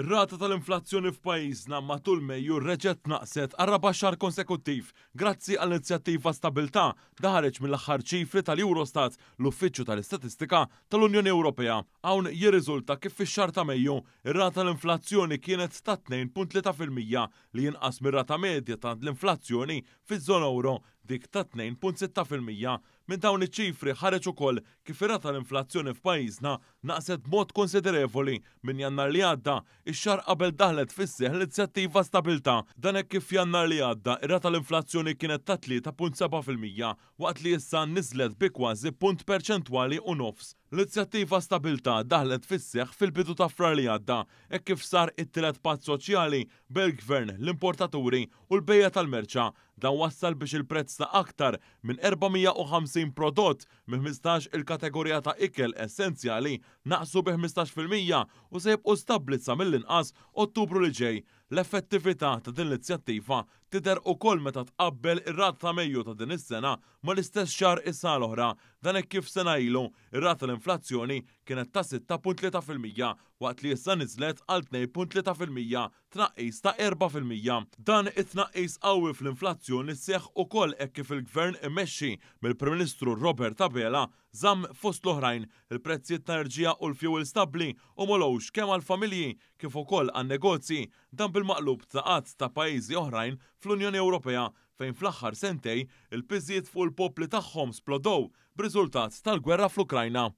Ir-rata tal-inflazzjoni f'pajjiżna matul Mejju reġgħet naqset għarraba xar konsekuttiv grazzi għall inizjattiva Stabilta daħareġ mill-aħħar ċifri tal-Eurostat l-Uffiċċju tal-Istatistika tal-Unjoni Ewropea. Hawn jirriżulta kif fix-xar ta' Mejju ir-rata tal-inflazzjoni kienet ta' 2.3% li jinqas mir-rata medja ta' l-inflazzjoni fiż-żona euro dik ta' 2.6% minn dawn iċ-ċifri ħareġ ukoll kif irata tal-inflazzjoni f'pajjiżna naqset mod konsiderevoli minn jannar li għadda ix-xar qabel daħlet fis-seħ l-inizjattiva stabilta dan hekk kif jannar li għadda irata tal-inflazzjoni kienet ta' 3.7% waqt li issa niżlet bi kważi punt perċentwali u nofs. L-inizjattiva stabilta daħlet fis-seħ fil-bidu ta' frar li għadda hekk kif sar it-tielet pat soċjali bel-gvern l-importaturi u l-bejja tal-merċa Dan wassal biex il-prezz ta' aktar minn 450 prodott mi 15 il-kategorija ta' ikel essenzjali naqsu bi 15% u se jibqu stabli sa mill-inqas Ottubru li ġej L-effettività ta' din l-inizjattiva tidher ukoll meta tqabbel ir-rat ta' Mejju ta' din is-sena ma l-istess xar issa l-oħra dan hekk kif sena ilu ir-rat tal-inflazzjoni kienet ta' 6.3% waqt li issa niżlet għal 2.3% tnaqqis ta' 4%. Dan it-tnaqqis qawwi fl-inflazzjoni seħ ukoll hekk kif il-gvern imexxi mill-Prim Ministru Robert Tabela zam fost l-oħrajn il-prezzijiet ta' enerġija u l fjuwil stabli u molowx kemm għal familji kif ukoll għan negozji dan fil-maqlub ta' qatt ta' pajjiżi oħrajn fl-Unjoni Ewropea fejn fl-aħħar sentej il-piżijiet fuq il-popli tagħhom splodow b'riżultat tal-gwerra fl-Ukrajna.